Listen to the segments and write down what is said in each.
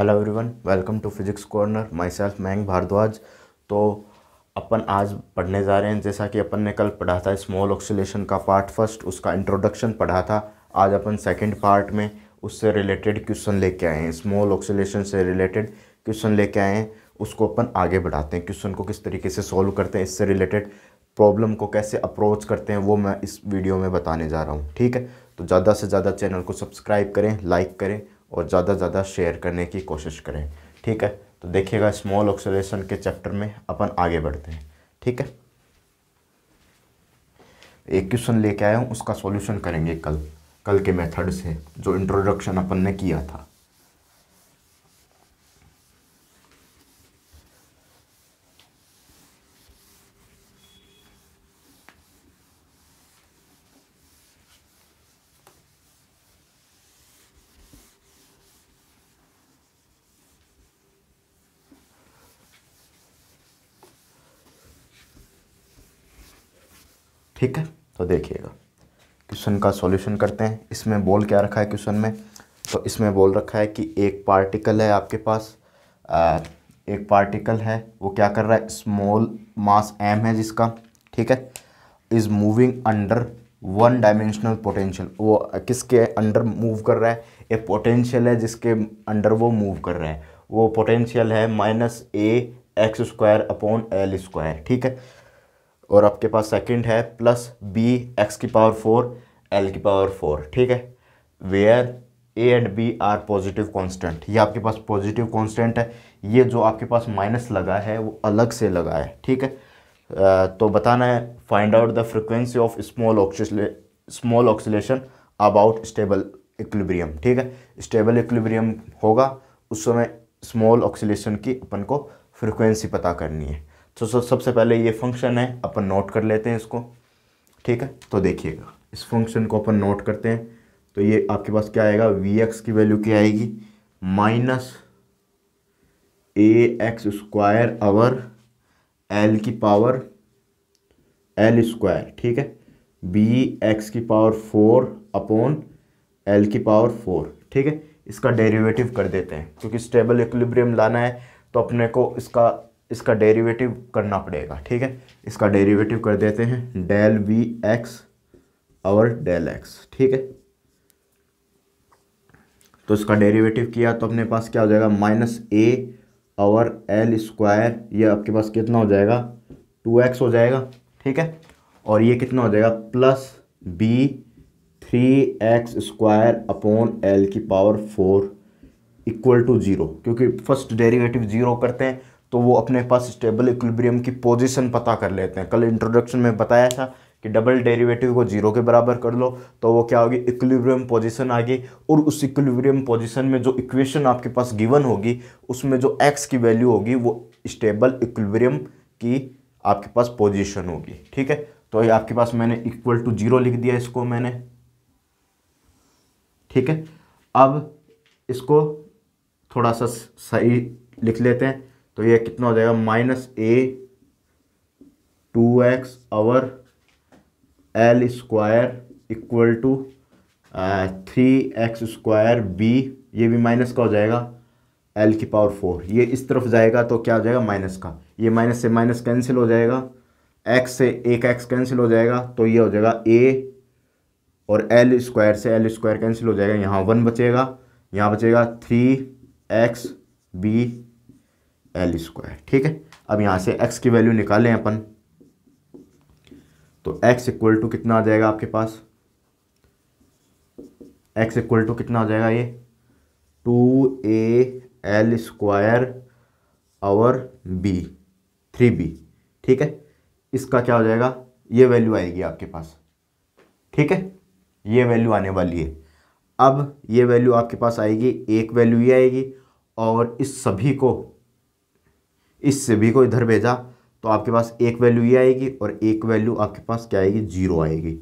hello everyone welcome to physics corner माई सेल्फ मैंग भारद्वाज तो अपन आज पढ़ने जा रहे हैं जैसा कि अपन ने कल पढ़ा था स्मॉल ऑक्सीलेशन का पार्ट फर्स्ट उसका इंट्रोडक्शन पढ़ा था आज अपन सेकंड पार्ट में उससे रिलेटेड क्वेश्चन लेके आए हैं स्मॉल ऑक्सीलेशन से रिलेटेड क्वेश्चन लेके आए हैं उसको अपन आगे बढ़ाते हैं क्वेश्चन को किस तरीके से सॉल्व करते हैं इससे रिलेटेड प्रॉब्लम को कैसे अप्रोच करते हैं वो मैं इस वीडियो में बताने जा रहा हूँ ठीक है तो ज़्यादा से ज़्यादा चैनल को सब्सक्राइब करें लाइक करें और ज़्यादा से ज़्यादा शेयर करने की कोशिश करें ठीक है तो देखिएगा स्मॉल ऑक्सीडेशन के चैप्टर में अपन आगे बढ़ते हैं ठीक है एक क्वेश्चन लेके आया हूँ उसका सॉल्यूशन करेंगे कल कल के मेथड से जो इंट्रोडक्शन अपन ने किया था ठीक है तो देखिएगा क्वेश्चन का सॉल्यूशन करते हैं इसमें बोल क्या रखा है क्वेश्चन में तो इसमें बोल रखा है कि एक पार्टिकल है आपके पास आ, एक पार्टिकल है वो क्या कर रहा है स्मॉल मास एम है जिसका ठीक है is moving under one dimensional potential वो किसके अंडर मूव कर रहा है ए पोटेंशियल है जिसके अंडर वो मूव कर रहा है वो पोटेंशियल है minus A x square upon L square ठीक है और आपके पास सेकंड है प्लस बी एक्स की पावर फोर एल की पावर फोर ठीक है where A and B are positive constant ये आपके पास पॉजिटिव कांस्टेंट है ये जो आपके पास माइनस लगा है वो अलग से लगा है ठीक है आ, तो बताना है find out the frequency of small small oscillation about stable equilibrium ठीक है स्टेबल इक्विब्रियम होगा उस समय स्मॉल ऑक्सीलेशन की अपन को फ्रिक्वेंसी पता करनी है तो सब सबसे पहले ये फंक्शन है अपन नोट कर लेते हैं इसको ठीक है तो देखिएगा इस फंक्शन को अपन नोट करते हैं तो ये आपके पास क्या आएगा वी एक्स की वैल्यू क्या आएगी minus A x square over L की पावर एल स्क्वायर ठीक है बी एक्स की पावर फोर अपॉन एल की पावर फोर ठीक है इसका डेरिवेटिव कर देते हैं क्योंकि स्टेबल इक्विलिब्रियम लाना है तो अपने को इसका इसका डेरिवेटिव करना पड़ेगा ठीक है इसका डेरिवेटिव कर देते हैं डेल वी एक्स और डेल एक्स ठीक है तो इसका डेरिवेटिव किया तो अपने पास क्या हो जाएगा माइनस ए और एल स्क्वायर ये आपके पास कितना हो जाएगा टू एक्स हो जाएगा ठीक है और ये कितना हो जाएगा plus B three x square upon L की power four equal to zero क्योंकि फर्स्ट डेरिवेटिव ज़ीरो करते हैं तो वो अपने पास स्टेबल इक्विलिब्रियम की पोजीशन पता कर लेते हैं कल इंट्रोडक्शन में बताया था कि डबल डेरिवेटिव को जीरो के बराबर कर लो तो वो क्या होगी इक्विलिब्रियम पोजीशन आ गई और उस इक्विलिब्रियम पोजीशन में जो इक्वेशन आपके पास गिवन होगी उसमें जो एक्स की वैल्यू होगी वो स्टेबल इक्विलिब्रियम की आपके पास पोजिशन होगी ठीक है तो ये आपके पास मैंने इक्वल टू जीरो लिख दिया इसको मैंने ठीक है अब इसको थोड़ा सा सही लिख लेते हैं तो ये कितना हो जाएगा माइनस ए टू एक्स और L square equal to three x square B ये भी माइनस का हो जाएगा एल की पावर फोर ये इस तरफ जाएगा तो क्या हो जाएगा माइनस का ये माइनस से माइनस कैंसिल हो जाएगा एक्स से एक एक्स कैंसिल हो जाएगा तो ये हो जाएगा ए और एल स्क्वायर से एल स्क्वायर कैंसिल हो जाएगा यहाँ वन बचेगा यहाँ बचेगा three x B L square ठीक है अब यहाँ से एक्स की वैल्यू निकालें अपन तो एक्स इक्वल टू कितना आ जाएगा आपके पास एक्स इक्वल टू कितना आ जाएगा ये टू ए एल स्क्वायर और बी थ्री बी ठीक है इसका क्या हो जाएगा ये वैल्यू आएगी आपके पास ठीक है ये वैल्यू आने वाली है अब ये वैल्यू आपके पास आएगी एक वैल्यू ये आएगी और इस सभी को इस सभी को इधर भेजा तो आपके पास एक वैल्यू ये आएगी और एक वैल्यू आपके पास क्या आएगी जीरो आएगी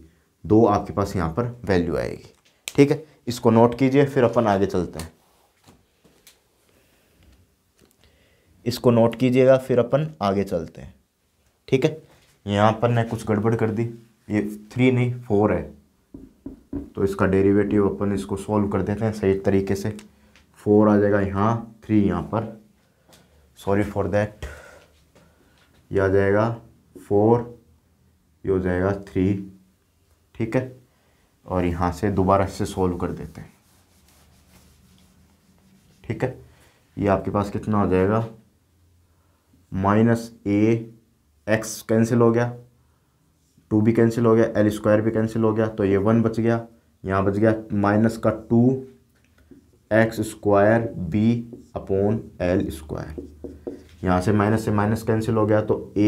दो आपके पास यहाँ पर वैल्यू आएगी ठीक है इसको नोट कीजिए फिर अपन आगे चलते हैं इसको नोट कीजिएगा फिर अपन आगे चलते हैं ठीक है यहाँ पर ने कुछ गड़बड़ कर दी ये थ्री नहीं फोर है तो इसका डेरिवेटिव अपन इसको सॉल्व कर देते हैं सही तरीके से फोर आ जाएगा यहाँ थ्री यहाँ पर सॉरी फॉर दैट ये आ जाएगा फोर ये हो जाएगा थ्री ठीक है और यहाँ से दोबारा से सॉल्व कर देते हैं ठीक है ये आपके पास कितना हो जाएगा माइनस ए एक्स कैंसिल हो गया टू भी कैंसिल हो गया एल स्क्वायर भी कैंसिल हो गया तो ये वन बच गया यहाँ बच गया माइनस का two x square B upon L square यहाँ से माइनस से माइनस कैंसिल हो गया तो A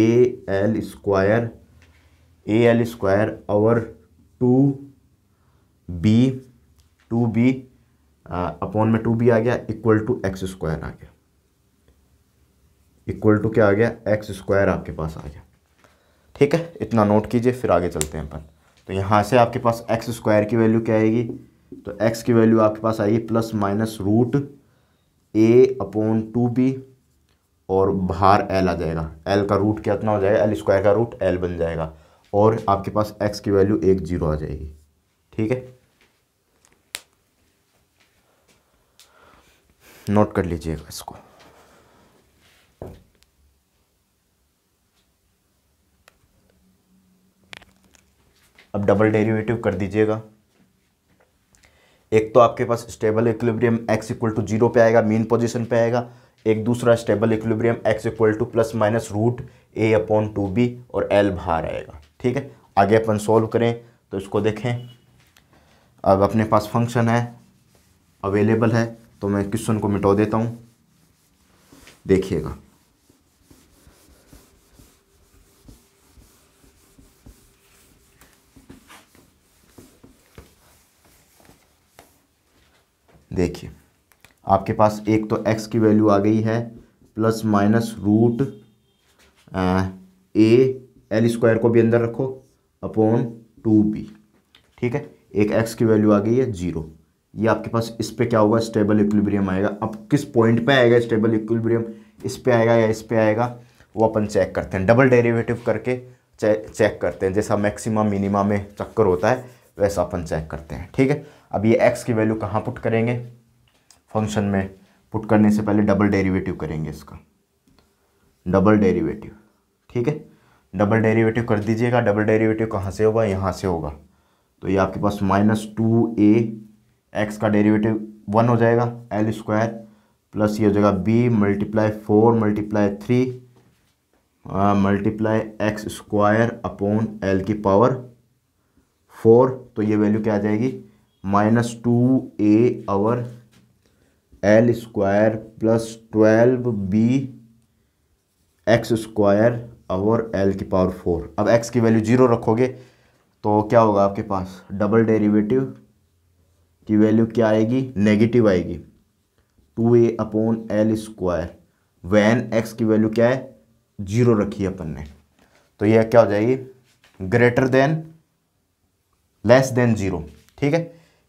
L square A L square और two B two B upon में टू बी आ गया इक्वल टू एक्स स्क्वायर आ गया इक्वल टू क्या आ गया एक्स स्क्वायर आपके पास आ गया ठीक है इतना नोट कीजिए फिर आगे चलते हैं अपन तो यहाँ से आपके पास एक्स स्क्वायर की वैल्यू क्या आएगी तो x की वैल्यू आपके पास आएगी plus minus root A upon two B और बाहर एल आ जाएगा एल का रूट क्या इतना हो जाएगा एल स्क्वायर का रूट एल बन जाएगा और आपके पास एक्स की वैल्यू एक जीरो आ जाएगी ठीक है नोट कर लीजिएगा इसको अब डबल डेरिवेटिव कर दीजिएगा एक तो आपके पास stable equilibrium x equal to zero पे आएगा मेन पोजीशन पे आएगा एक दूसरा stable equilibrium x equal to plus minus root A upon two B और एल बाहर आएगा ठीक है आगे अपन सॉल्व करें तो इसको देखें अब अपने पास फंक्शन है अवेलेबल है तो मैं क्वेश्चन को मिटा देता हूँ देखिएगा देखिए आपके पास एक तो x की वैल्यू आ गई है plus minus root A L square को भी अंदर रखो अपॉन टू पी ठीक है एक x की वैल्यू आ गई है जीरो ये आपके पास इस पर क्या होगा स्टेबल इक्विलिब्रियम आएगा अब किस पॉइंट पे आएगा स्टेबल इक्विलिब्रियम इस पे आएगा या इस पे आएगा वो अपन चेक करते हैं डबल डेरिवेटिव करके चेक करते हैं जैसा मैक्सिमम मिनिमा में चक्कर होता है वैसा अपन चेक करते हैं ठीक है अब ये एक्स की वैल्यू कहाँ पुट करेंगे फंक्शन में पुट करने से पहले डबल डेरिवेटिव करेंगे इसका डबल डेरिवेटिव ठीक है डबल डेरिवेटिव कर दीजिएगा डबल डेरिवेटिव कहाँ से होगा यहाँ से होगा तो ये आपके पास माइनस टू ए एक्स का डेरिवेटिव वन हो जाएगा एल स्क्वायर प्लस ये हो जाएगा B multiply four multiply three multiply x square upon L की पावर फोर तो ये वैल्यू क्या आ जाएगी minus two A over L square plus twelve B x square over L की पावर फोर अब एक्स की वैल्यू जीरो रखोगे तो क्या होगा आपके पास डबल डेरिवेटिव की वैल्यू क्या आएगी नेगेटिव आएगी two A upon L square when x की वैल्यू क्या है जीरो रखी है अपन ने तो यह क्या हो जाएगी greater than less than zero ठीक है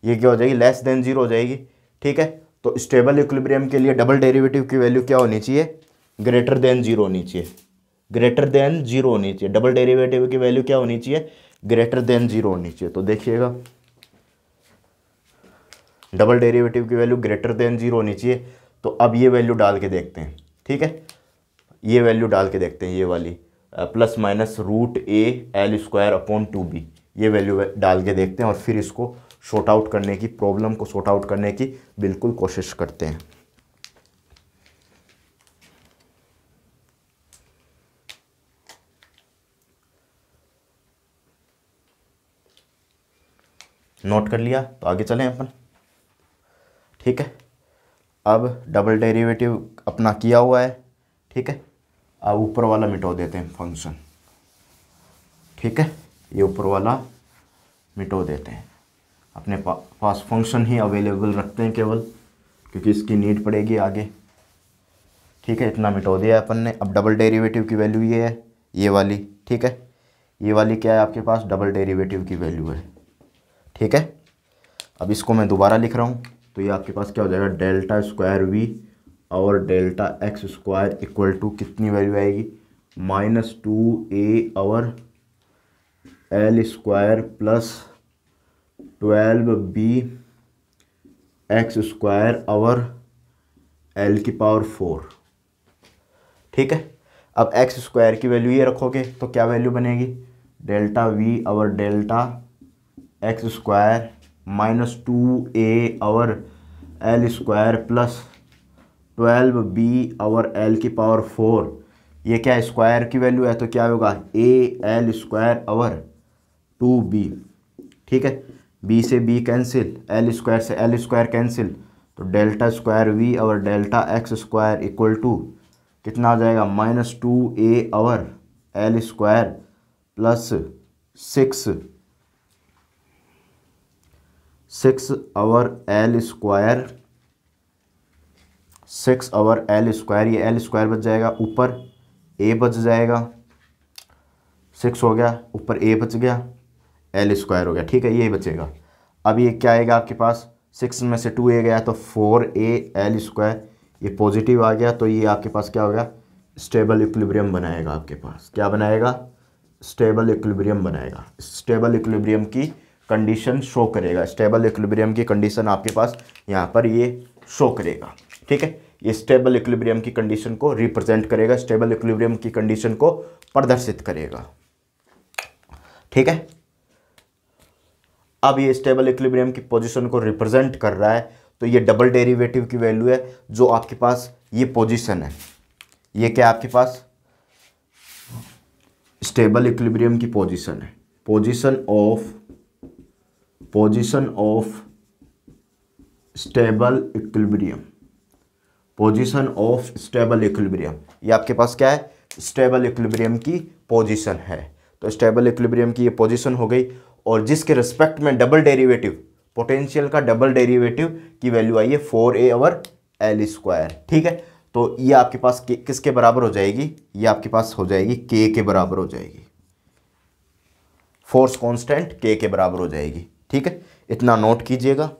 ये क्या हो जाएगी लेस देन ज़ीरो हो जाएगी ठीक है तो स्टेबल इक्विलिब्रियम के लिए डबल डेरिवेटिव की वैल्यू क्या होनी चाहिए ग्रेटर देन जीरो होनी चाहिए ग्रेटर देन जीरो होनी चाहिए डबल डेरिवेटिव की वैल्यू क्या होनी चाहिए ग्रेटर देन जीरो होनी चाहिए तो देखिएगा डबल डेरिवेटिव की वैल्यू ग्रेटर देन जीरो होनी चाहिए तो अब ये वैल्यू डाल के देखते हैं ठीक है ये वैल्यू डाल के देखते हैं ये वाली plus minus root A L square upon two b ये वैल्यू डाल के देखते हैं और फिर इसको शॉर्ट आउट करने की प्रॉब्लम को शॉर्ट आउट करने की बिल्कुल कोशिश करते हैं नोट कर लिया तो आगे चलें अपन ठीक है अब डबल डेरिवेटिव अपना किया हुआ है ठीक है अब ऊपर वाला मिटो देते हैं फंक्शन ठीक है ये ऊपर वाला मिटो देते हैं अपने पा, पास फंक्शन ही अवेलेबल रखते हैं केवल क्योंकि इसकी नीड पड़ेगी आगे ठीक है इतना मिटो दिया अपन ने अब डबल डेरिवेटिव की वैल्यू ये है ये वाली ठीक है ये वाली क्या है आपके पास डबल डेरिवेटिव की वैल्यू है ठीक है अब इसको मैं दोबारा लिख रहा हूँ तो ये आपके पास क्या हो जाएगा डेल्टा स्क्वायर वी और delta x square equal to कितनी वैल्यू आएगी माइनस टू ए और L square plus twelve B x square और एल की पावर फोर ठीक है अब एक्स स्क्वायर की वैल्यू ये रखोगे तो क्या वैल्यू बनेगी डेल्टा वी और delta x square minus two a और L square plus twelve b और एल की पावर फोर ये क्या स्क्वायर की वैल्यू है तो क्या होगा ए एल स्क्वायर और टू बी ठीक है बी से बी कैंसिल एल स्क्वायर से एल स्क्वायर कैंसिल तो डेल्टा स्क्वायर वी और delta x square equal to कितना आ जाएगा माइनस टू ए और L square plus six six और एल स्क्वायर सिक्स और एल स्क्वायर ये एल स्क्वायर बच जाएगा ऊपर ए बच जाएगा सिक्स हो गया ऊपर ए बच गया एल स्क्वायर हो गया ठीक है ये बचेगा अब ये क्या आएगा आपके पास सिक्स में से टू ए गया तो फोर ए एल स्क्वायर ये पॉजिटिव आ गया तो ये आपके पास क्या होगा स्टेबल इक्विलिब्रियम बनाएगा आपके पास क्या बनाएगा स्टेबल इक्विलिब्रियम बनाएगा स्टेबल इक्विलिब्रियम की कंडीशन शो करेगा स्टेबल इक्विलिब्रियम की कंडीशन आपके पास यहाँ पर ये शो करेगा ठीक है ये स्टेबल इक्विलिब्रियम की कंडीशन को रिप्रेजेंट करेगा स्टेबल इक्विलिब्रियम की कंडीशन को प्रदर्शित करेगा ठीक है अब ये स्टेबल इक्विलिब्रियम की पोजीशन को रिप्रेजेंट कर रहा है तो ये डबल डेरिवेटिव की वैल्यू है जो आपके पास ये पोजीशन है ये क्या आपके पास स्टेबल इक्विलिब्रियम की पोजीशन है position of position of stable equilibrium position of stable equilibrium ये आपके पास क्या है स्टेबल इक्विलिब्रियम की पोजीशन है तो स्टेबल इक्विलिब्रियम की ये पोजीशन हो गई और जिसके रिस्पेक्ट में डबल डेरिवेटिव पोटेंशियल का डबल डेरिवेटिव की वैल्यू आई है फोर ए और एल स्क्वायर ठीक है तो ये आपके पास किसके बराबर हो जाएगी ये आपके पास हो जाएगी के के बराबर हो जाएगी फोर्स कांस्टेंट के के बराबर हो जाएगी ठीक है इतना नोट कीजिएगा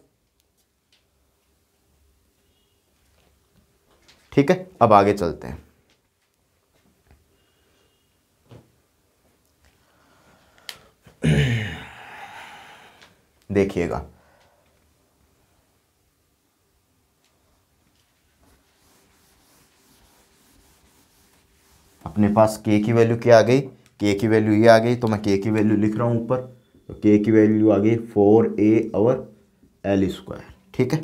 ठीक है अब आगे चलते हैं देखिएगा अपने पास के की वैल्यू क्या आ गई के की वैल्यू ये आ गई तो मैं के की वैल्यू लिख रहा हूं ऊपर तो के की वैल्यू आ गई फोर ए और एल स्क्वायर ठीक है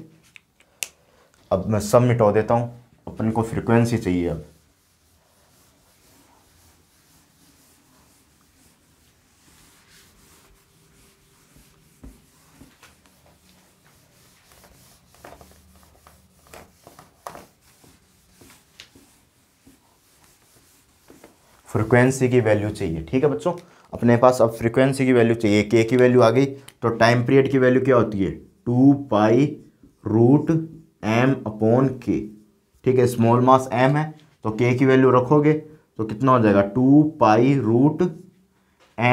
अब मैं सब मिटा देता हूं अपने को फ्रिक्वेंसी चाहिए अब फ्रिक्वेंसी की वैल्यू चाहिए ठीक है बच्चों अपने पास अब फ्रिक्वेंसी की वैल्यू चाहिए के की वैल्यू आ गई तो टाइम पीरियड की वैल्यू क्या होती है two pi root m upon k ठीक है स्मॉल मास एम है तो के की वैल्यू रखोगे तो कितना हो जाएगा टू पाई रूट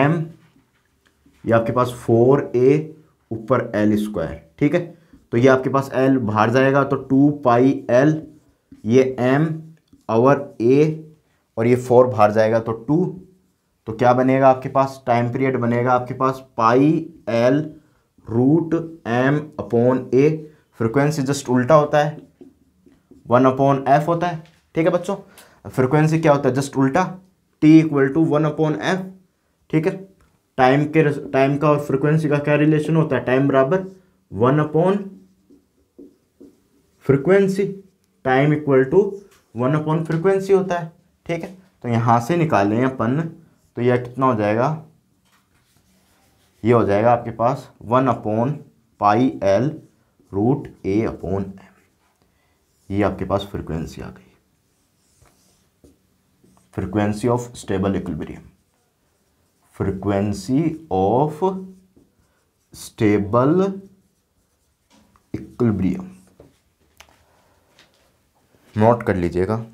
एम ये आपके पास फोर ए ऊपर एल स्क्वायर ठीक है तो ये आपके पास एल बाहर जाएगा तो टू पाई एल ये एम और ए और ये फोर बाहर जाएगा तो टू तो क्या बनेगा आपके पास टाइम पीरियड बनेगा आपके पास pi l root m upon a frequency just उल्टा होता है वन अपॉन एफ होता है ठीक है बच्चों फ्रिक्वेंसी क्या होता है जस्ट उल्टा t equal to one upon f ठीक है टाइम के टाइम का और फ्रिक्वेंसी का क्या रिलेशन होता है टाइम बराबर one upon frequency time equal to one upon frequency होता है ठीक है तो यहाँ से निकालें अपन तो यह कितना हो जाएगा ये हो जाएगा आपके पास one upon pi l root a upon m ये आपके पास फ्रिक्वेंसी आ गई frequency of stable equilibrium frequency of stable equilibrium note कर लीजिएगा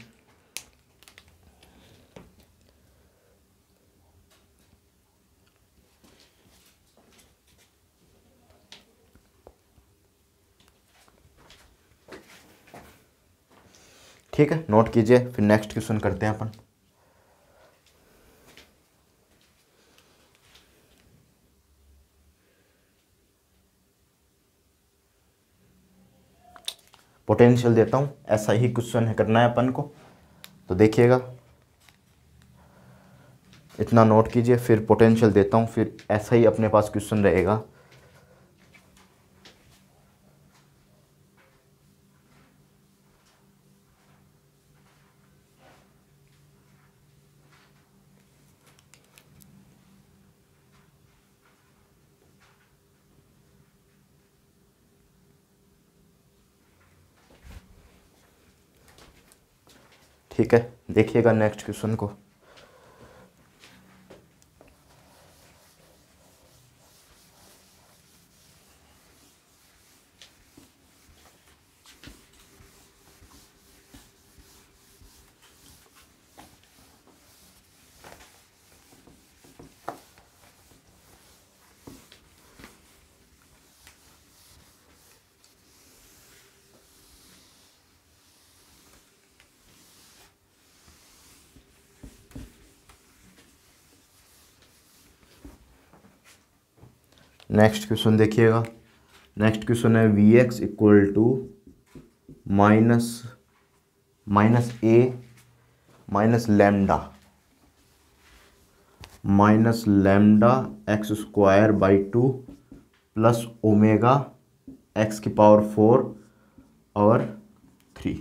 ठीक है नोट कीजिए फिर नेक्स्ट क्वेश्चन करते हैं अपन पोटेंशियल देता हूं ऐसा ही क्वेश्चन है करना है अपन को तो देखिएगा इतना नोट कीजिए फिर पोटेंशियल देता हूं फिर ऐसा ही अपने पास क्वेश्चन रहेगा ठीक है देखिएगा नेक्स्ट क्वेश्चन को नेक्स्ट क्वेश्चन देखिएगा नेक्स्ट क्वेश्चन है v x equal to minus minus a minus lambda minus lambda x square by two plus omega x की पावर फोर और थ्री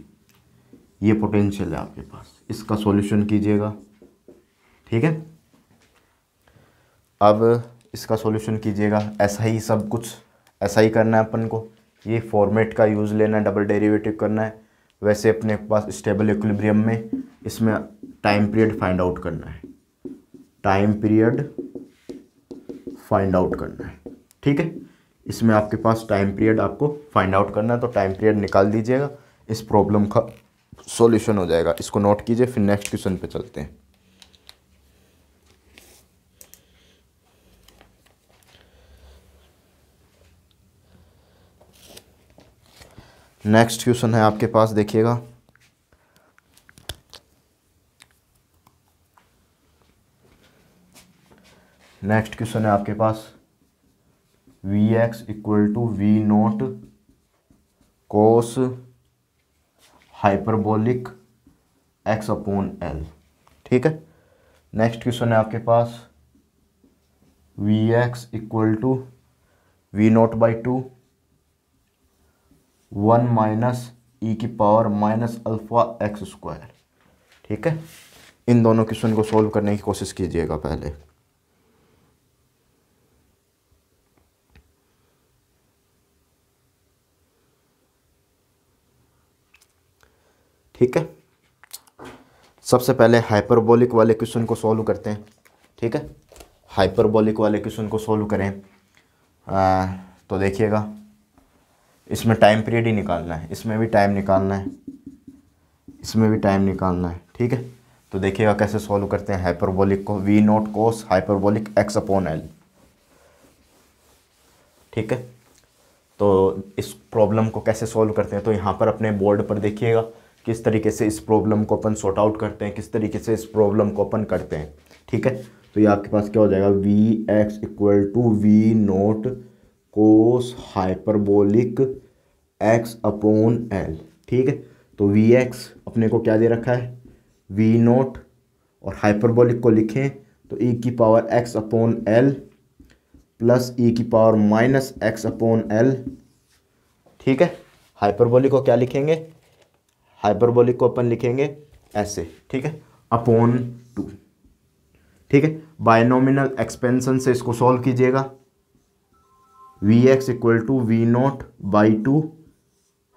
ये पोटेंशियल है आपके पास इसका सॉल्यूशन कीजिएगा ठीक है अब इसका सॉल्यूशन कीजिएगा ऐसा ही सब कुछ ऐसा ही करना है अपन को ये फॉर्मेट का यूज़ लेना है डबल डेरिवेटिव करना है वैसे अपने पास स्टेबल इक्विलिब्रियम में इसमें टाइम पीरियड फाइंड आउट करना है टाइम पीरियड फाइंड आउट करना है ठीक है इसमें आपके पास टाइम पीरियड आपको फाइंड आउट करना है तो टाइम पीरियड निकाल दीजिएगा इस प्रॉब्लम का सॉल्यूशन हो जाएगा इसको नोट कीजिए फिर नेक्स्ट क्वेश्चन पे चलते हैं नेक्स्ट क्वेश्चन है आपके पास देखिएगा नेक्स्ट क्वेश्चन है आपके पास v x equal to v nought cos hyperbolic x upon l ठीक है नेक्स्ट क्वेश्चन है आपके पास v x equal to v nought by two one minus e की power minus alpha x square ठीक है इन दोनों क्वेश्चन को सॉल्व करने की कोशिश कीजिएगा पहले ठीक है सबसे पहले हाइपरबोलिक वाले क्वेश्चन को सॉल्व करते हैं ठीक है हाइपरबोलिक वाले क्वेश्चन को सॉल्व करें आ, तो देखिएगा इसमें टाइम पीरियड ही निकालना है इसमें भी टाइम निकालना है इसमें भी टाइम निकालना है ठीक है तो देखिएगा कैसे सॉल्व करते हैं हाइपरबोलिक को v nought cos hyperbolic x upon l ठीक है तो इस प्रॉब्लम को कैसे सॉल्व करते हैं तो यहाँ पर अपने बोर्ड पर देखिएगा किस तरीके से इस प्रॉब्लम को अपन सॉर्ट आउट करते हैं किस तरीके से इस प्रॉब्लम को अपन करते हैं ठीक है तो ये आपके पास क्या हो जाएगा v x equal to v nought cos hyperbolic x upon l ठीक है तो वी एक्स अपने को क्या दे रखा है वी नोट और हाइपरबोलिक को लिखें तो ई e की power x upon l plus e की power minus x upon l ठीक है हाइपरबोलिक को क्या लिखेंगे हाइपरबोलिक को अपन लिखेंगे ऐसे ठीक है अपोन टू ठीक है बायनोमिनल एक्सपेंसन से इसको सॉल्व कीजिएगा v x equal to v nought by two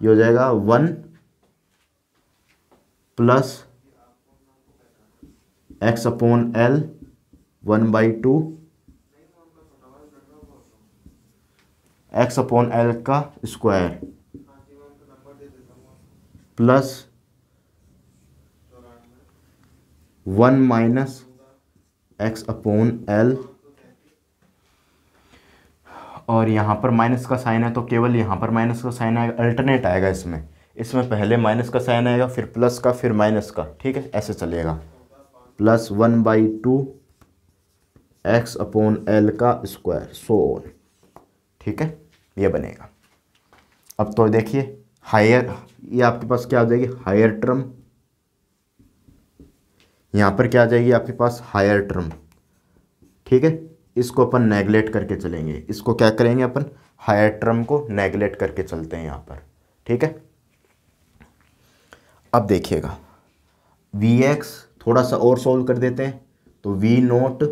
ये हो जाएगा one plus x upon l one by two x upon l का square plus one minus x upon l और यहाँ पर माइनस का साइन है तो केवल यहाँ पर माइनस का साइन आएगा अल्टरनेट आएगा इसमें इसमें पहले माइनस का साइन आएगा फिर प्लस का फिर माइनस का ठीक है ऐसे चलेगा plus one by two x upon l का स्क्वायर सो ऑन ठीक है ये बनेगा अब तो देखिए हायर ये आपके पास क्या आ जाएगी हायर टर्म यहाँ पर क्या आ जाएगी आपके पास हायर टर्म ठीक है इसको अपन नेगलेक्ट करके चलेंगे इसको क्या करेंगे अपन हायर टर्म को नेगलेक्ट करके चलते हैं यहाँ पर ठीक है अब देखिएगा वी एक्स थोड़ा सा और सोल्व कर देते हैं तो वी नोट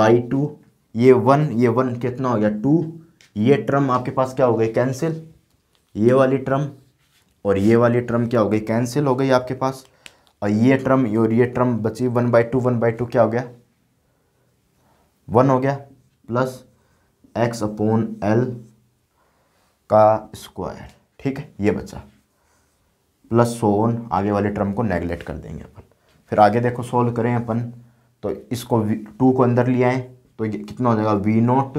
बाई टू ये वन ये वन कितना हो गया टू ये ट्रम आपके पास क्या हो गई कैंसिल ये वाली ट्रम और ये वाली ट्रम क्या हो गई कैंसिल हो गई आपके पास और ये ट्रम और ये ट्रम बची one by two one by two क्या हो गया वन हो गया प्लस एक्स अपोन एल का स्क्वायर ठीक है ये बचा प्लस सोन आगे वाले टर्म को नेगलेक्ट कर देंगे अपन फिर आगे देखो सोल्व करें अपन तो इसको टू को अंदर ले आए तो ये कितना हो जाएगा v nought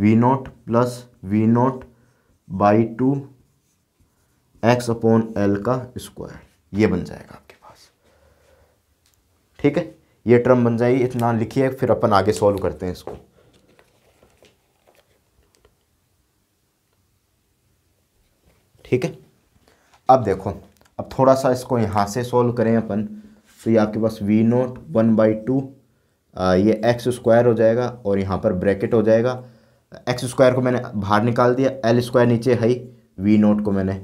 v nought plus v nought by two x upon l का स्क्वायर ये बन जाएगा आपके पास ठीक है ये टर्म बन जाएगी इतना लिखिए फिर अपन आगे सॉल्व करते हैं इसको ठीक है अब देखो अब थोड़ा सा इसको यहाँ से सॉल्व करें अपन तो ये आपके पास v nought one by two ये एक्स स्क्वायर हो जाएगा और यहाँ पर ब्रैकेट हो जाएगा एक्स स्क्वायर को मैंने बाहर निकाल दिया एल स्क्वायर नीचे हई वी नोट को मैंने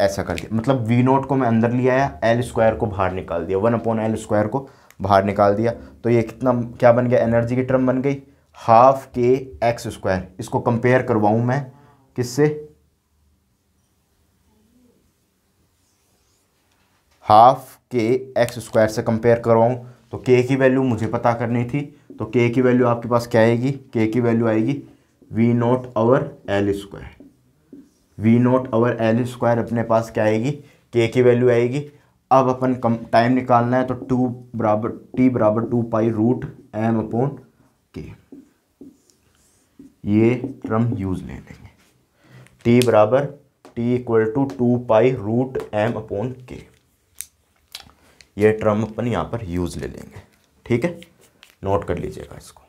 ऐसा कर दिया मतलब वी नोट को मैं अंदर ले आया एल स्क्वायर को बाहर निकाल दिया वन अपॉन एल स्क्वायर को बाहर निकाल दिया तो ये कितना क्या बन गया एनर्जी की टर्म बन गई हाफ के एक्स स्क्वायर इसको कंपेयर करवाऊं मैं किससे हाफ के एक्स स्क्वायर से कंपेयर करवाऊं तो के की वैल्यू मुझे पता करनी थी तो के की वैल्यू आपके पास क्या आएगी के की वैल्यू आएगी v nought over L square v nought over L square अपने पास क्या आएगी के की वैल्यू आएगी अब अपन कम टाइम निकालना है तो टू बराबर टी बराबर two pi root m upon k ये टर्म यूज ले लेंगे टी बराबर t equal to two pi root m upon k ये टर्म अपन यहाँ पर यूज़ ले लेंगे ठीक है नोट कर लीजिएगा इसको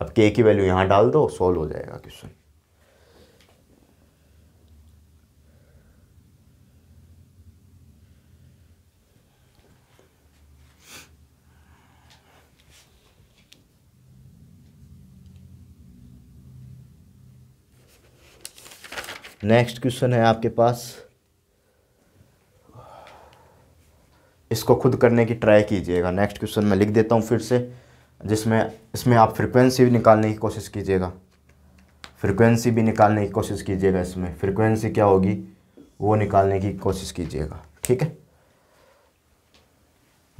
अब के की वैल्यू यहाँ डाल दो सॉल्व हो जाएगा क्वेश्चन नेक्स्ट क्वेश्चन है आपके पास इसको खुद करने की ट्राई कीजिएगा नेक्स्ट क्वेश्चन मैं लिख देता हूँ फिर से जिसमें इसमें आप फ्रिक्वेंसी भी निकालने की कोशिश कीजिएगा फ्रिक्वेंसी भी निकालने की कोशिश कीजिएगा इसमें फ्रिक्वेंसी क्या होगी वो निकालने की कोशिश कीजिएगा ठीक है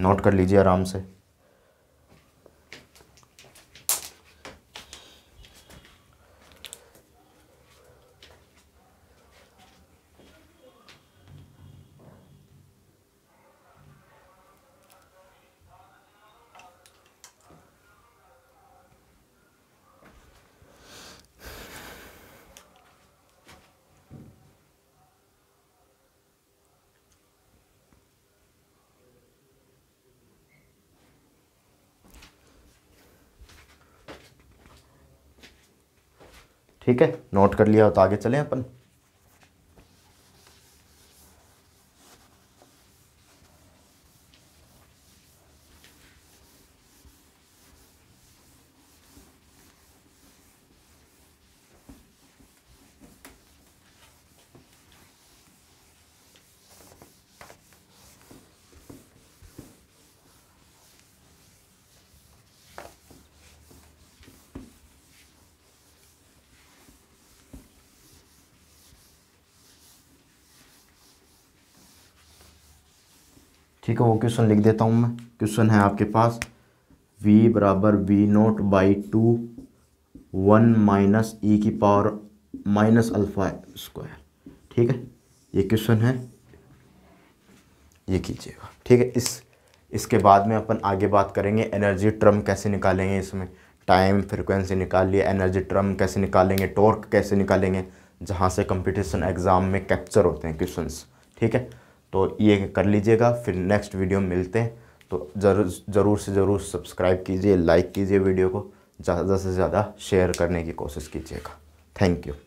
नोट कर लीजिए आराम से ठीक है नोट कर लिया हो तो आगे चलें अपन ठीक है वो क्वेश्चन लिख देता हूँ मैं क्वेश्चन है आपके पास v बराबर v nought by two one minus e की पावर माइनस अल्फा स्क्वायर ठीक है ये क्वेश्चन है ये कीजिएगा ठीक है इस इसके बाद में अपन आगे बात करेंगे एनर्जी ट्रम कैसे निकालेंगे इसमें टाइम फ्रिक्वेंसी निकाल लिए एनर्जी ट्रम कैसे निकालेंगे टॉर्क कैसे निकालेंगे जहाँ से कंपटीशन एग्ज़ाम में कैप्चर होते हैं क्वेश्चंस ठीक है तो ये कर लीजिएगा फिर नेक्स्ट वीडियो में मिलते हैं तो ज़रूर ज़रूर से ज़रूर सब्सक्राइब कीजिए लाइक कीजिए वीडियो को ज़्यादा से ज़्यादा शेयर करने की कोशिश कीजिएगा थैंक यू